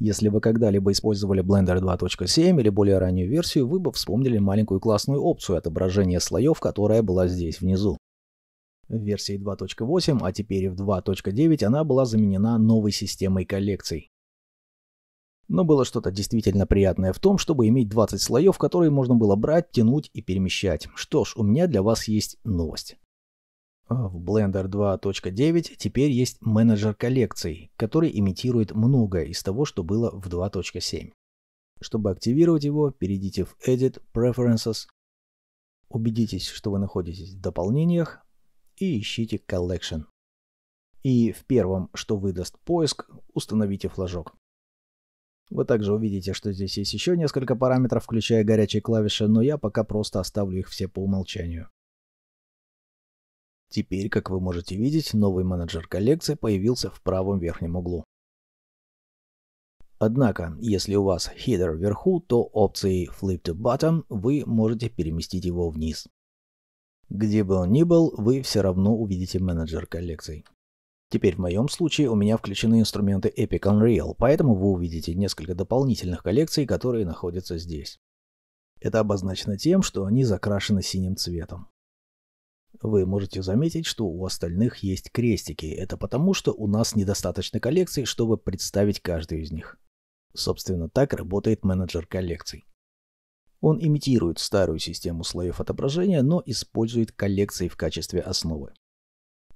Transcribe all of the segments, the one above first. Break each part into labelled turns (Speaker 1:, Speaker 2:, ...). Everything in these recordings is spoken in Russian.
Speaker 1: Если вы когда-либо использовали Blender 2.7 или более раннюю версию, вы бы вспомнили маленькую классную опцию отображения слоев, которая была здесь внизу. В версии 2.8, а теперь и в 2.9 она была заменена новой системой коллекций. Но было что-то действительно приятное в том, чтобы иметь 20 слоев, которые можно было брать, тянуть и перемещать. Что ж, у меня для вас есть новость. В Blender 2.9 теперь есть менеджер коллекций, который имитирует многое из того, что было в 2.7. Чтобы активировать его, перейдите в Edit Preferences, убедитесь, что вы находитесь в дополнениях и ищите Collection. И в первом, что выдаст поиск, установите флажок. Вы также увидите, что здесь есть еще несколько параметров, включая горячие клавиши, но я пока просто оставлю их все по умолчанию. Теперь, как вы можете видеть, новый менеджер коллекции появился в правом верхнем углу. Однако, если у вас header вверху, то опцией Flip to Bottom вы можете переместить его вниз. Где бы он ни был, вы все равно увидите менеджер коллекций. Теперь в моем случае у меня включены инструменты Epic Unreal, поэтому вы увидите несколько дополнительных коллекций, которые находятся здесь. Это обозначено тем, что они закрашены синим цветом. Вы можете заметить, что у остальных есть крестики. Это потому, что у нас недостаточно коллекций, чтобы представить каждую из них. Собственно, так работает менеджер коллекций. Он имитирует старую систему слоев отображения, но использует коллекции в качестве основы.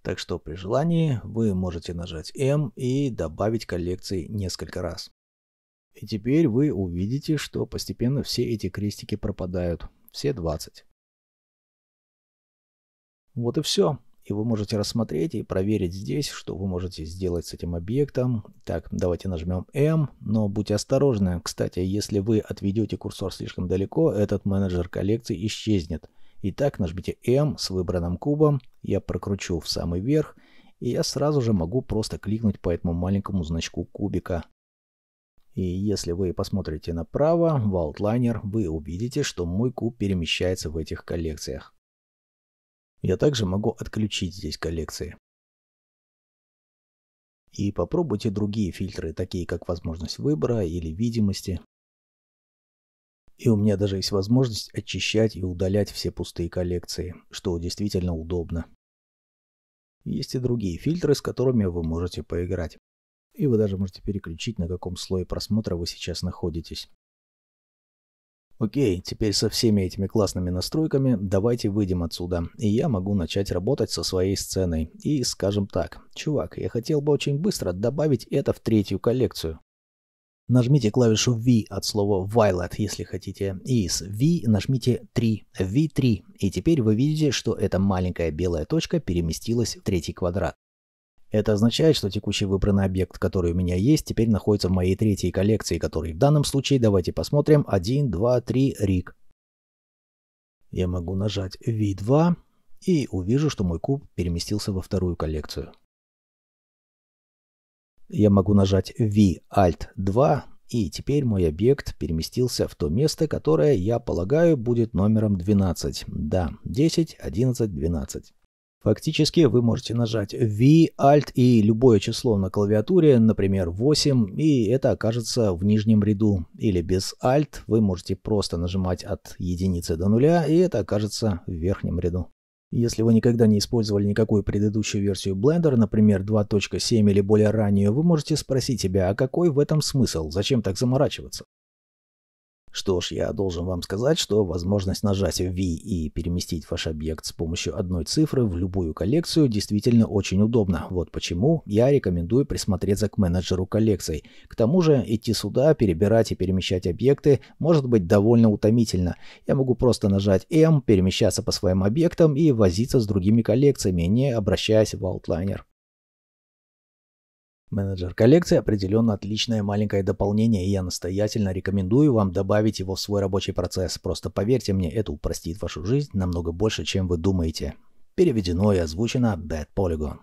Speaker 1: Так что при желании вы можете нажать M и добавить коллекции несколько раз. И теперь вы увидите, что постепенно все эти крестики пропадают, все 20. Вот и все. И вы можете рассмотреть и проверить здесь, что вы можете сделать с этим объектом. Так, давайте нажмем M, но будьте осторожны. Кстати, если вы отведете курсор слишком далеко, этот менеджер коллекции исчезнет. Итак, нажмите M с выбранным кубом, я прокручу в самый верх, и я сразу же могу просто кликнуть по этому маленькому значку кубика. И если вы посмотрите направо в Outliner, вы увидите, что мой куб перемещается в этих коллекциях. Я также могу отключить здесь коллекции. И попробуйте другие фильтры, такие как возможность выбора или видимости. И у меня даже есть возможность очищать и удалять все пустые коллекции, что действительно удобно. Есть и другие фильтры, с которыми вы можете поиграть. И вы даже можете переключить, на каком слое просмотра вы сейчас находитесь. Окей, теперь со всеми этими классными настройками давайте выйдем отсюда, и я могу начать работать со своей сценой. И скажем так, чувак, я хотел бы очень быстро добавить это в третью коллекцию. Нажмите клавишу V от слова Violet, если хотите, и с V нажмите 3, V3, и теперь вы видите, что эта маленькая белая точка переместилась в третий квадрат. Это означает, что текущий выбранный объект, который у меня есть, теперь находится в моей третьей коллекции, который в данном случае, давайте посмотрим, 1, 2, 3, рик. Я могу нажать V2 и увижу, что мой куб переместился во вторую коллекцию. Я могу нажать V-Alt-2 и теперь мой объект переместился в то место, которое, я полагаю, будет номером 12. Да, 10, 11, 12. Фактически вы можете нажать V, Alt и любое число на клавиатуре, например 8, и это окажется в нижнем ряду. Или без Alt вы можете просто нажимать от единицы до нуля, и это окажется в верхнем ряду. Если вы никогда не использовали никакую предыдущую версию Blender, например 2.7 или более раннюю, вы можете спросить себя, а какой в этом смысл, зачем так заморачиваться? Что ж, я должен вам сказать, что возможность нажать V и переместить ваш объект с помощью одной цифры в любую коллекцию действительно очень удобно. Вот почему я рекомендую присмотреться к менеджеру коллекций. К тому же идти сюда, перебирать и перемещать объекты может быть довольно утомительно. Я могу просто нажать M, перемещаться по своим объектам и возиться с другими коллекциями, не обращаясь в Outliner. Менеджер коллекции определенно отличное маленькое дополнение, и я настоятельно рекомендую вам добавить его в свой рабочий процесс. Просто поверьте мне, это упростит вашу жизнь намного больше, чем вы думаете. Переведено и озвучено Bad Polygon.